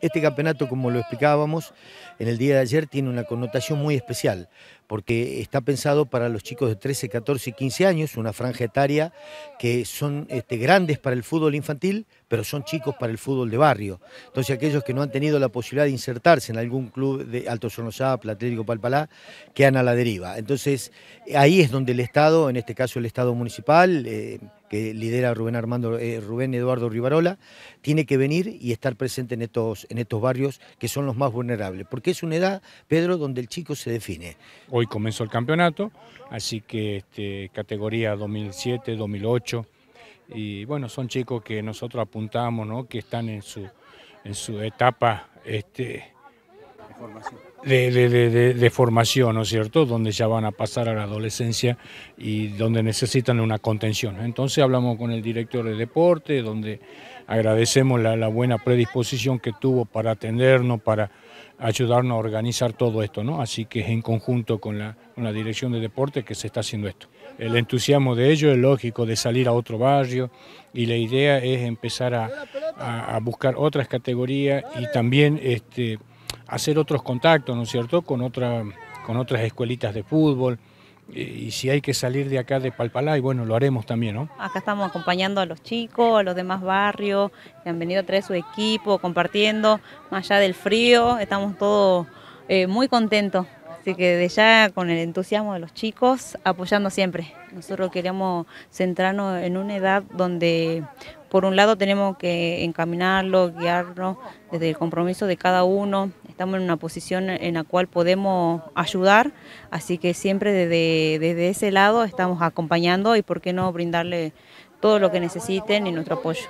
Este campeonato, como lo explicábamos en el día de ayer, tiene una connotación muy especial, porque está pensado para los chicos de 13, 14 y 15 años, una franja etaria que son este, grandes para el fútbol infantil, pero son chicos para el fútbol de barrio. Entonces aquellos que no han tenido la posibilidad de insertarse en algún club de Alto Sonosá, Atlético Palpalá, quedan a la deriva. Entonces ahí es donde el Estado, en este caso el Estado municipal, eh, que lidera Rubén Armando, eh, Rubén Eduardo Rivarola, tiene que venir y estar presente en estos, en estos barrios que son los más vulnerables, porque es una edad, Pedro, donde el chico se define. Hoy comenzó el campeonato, así que este, categoría 2007, 2008, y bueno, son chicos que nosotros apuntamos, ¿no? que están en su, en su etapa este, de, de, formación, ¿no es cierto?, donde ya van a pasar a la adolescencia y donde necesitan una contención. Entonces hablamos con el director de deporte, donde agradecemos la, buena predisposición que tuvo para atendernos, para ayudarnos a organizar todo esto, ¿no? Así que es en conjunto con la, dirección de deporte que se está haciendo esto. El entusiasmo de ellos es lógico, de salir a otro barrio y la idea es empezar a, a buscar otras categorías y también este, hacer otros contactos, ¿no es cierto?, con, otra, con otras escuelitas de fútbol. Y si hay que salir de acá de Palpalá, y bueno, lo haremos también, ¿no? Acá estamos acompañando a los chicos, a los demás barrios, que han venido a traer su equipo, compartiendo, más allá del frío, estamos todos eh, muy contentos. Así que de ya con el entusiasmo de los chicos, apoyando siempre. Nosotros queremos centrarnos en una edad donde por un lado tenemos que encaminarlo, guiarnos desde el compromiso de cada uno. Estamos en una posición en la cual podemos ayudar, así que siempre desde, desde ese lado estamos acompañando y por qué no brindarle todo lo que necesiten y nuestro apoyo.